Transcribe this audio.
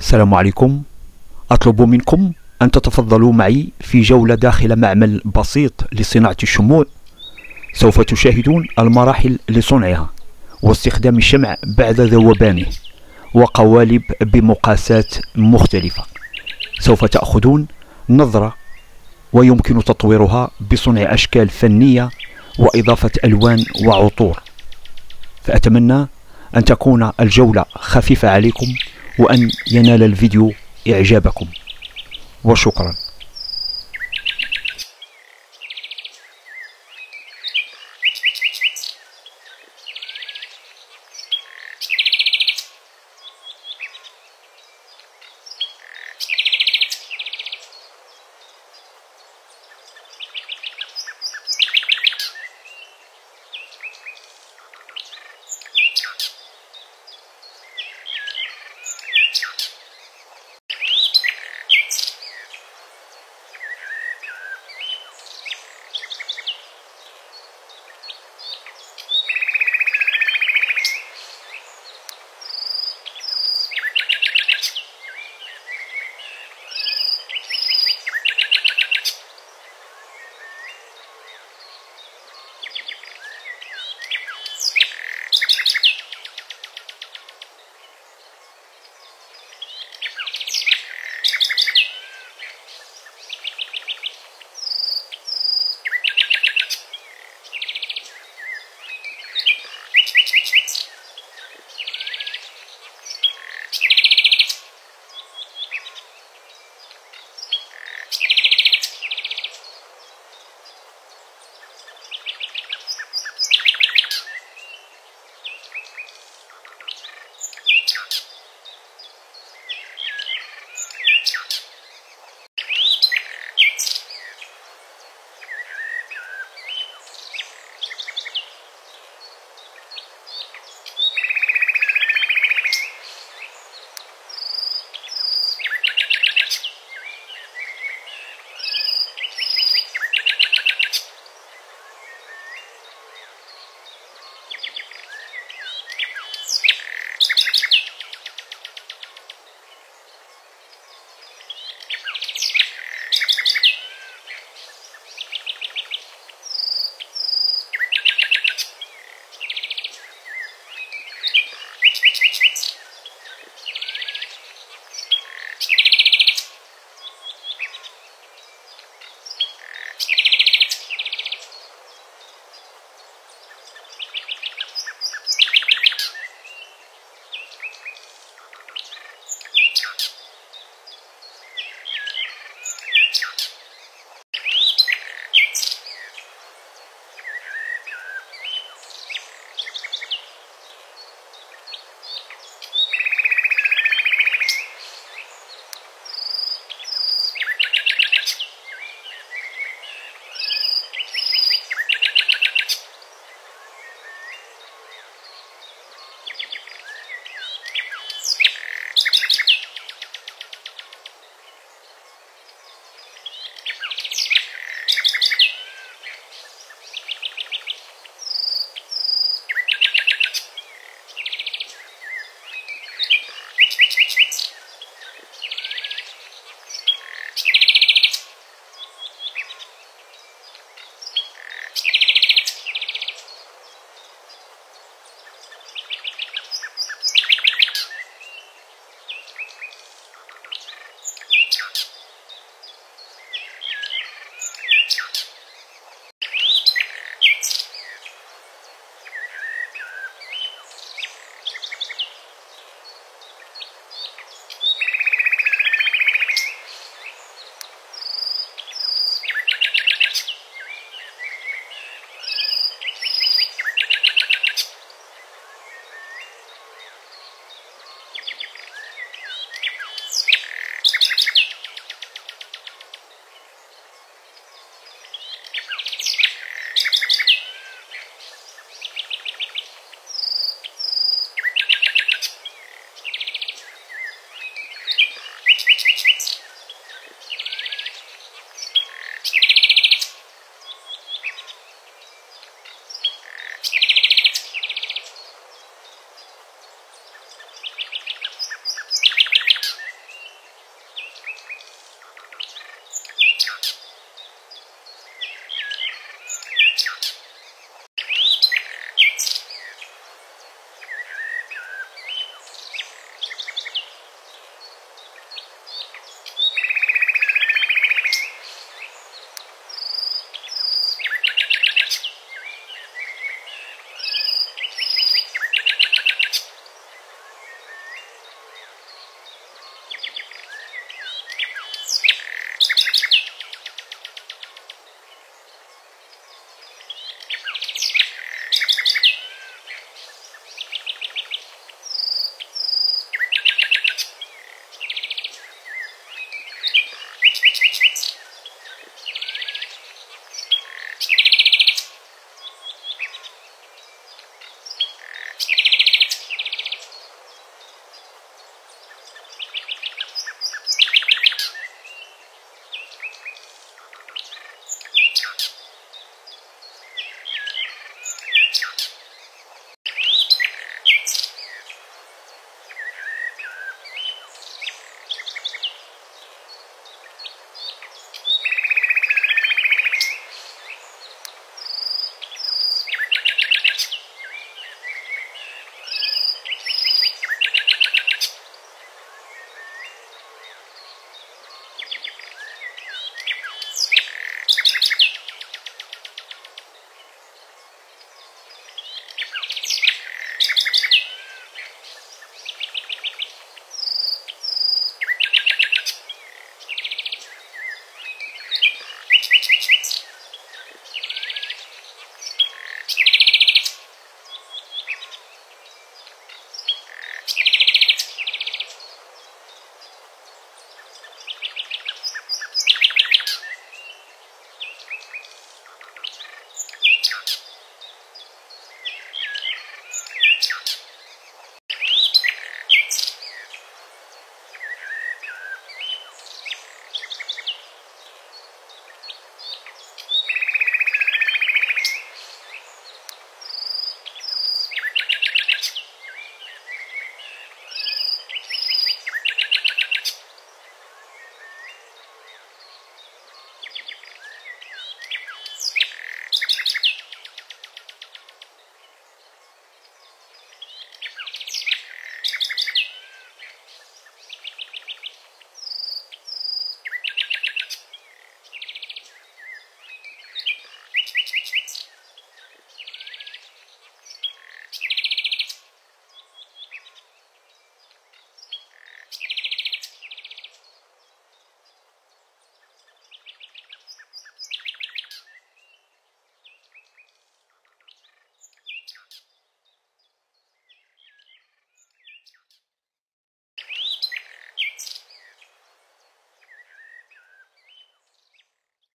السلام عليكم أطلب منكم أن تتفضلوا معي في جولة داخل معمل بسيط لصناعة الشموع سوف تشاهدون المراحل لصنعها واستخدام الشمع بعد ذوبانه وقوالب بمقاسات مختلفة سوف تأخذون نظرة ويمكن تطويرها بصنع أشكال فنية وإضافة ألوان وعطور فأتمنى أن تكون الجولة خفيفة عليكم وأن ينال الفيديو إعجابكم وشكراً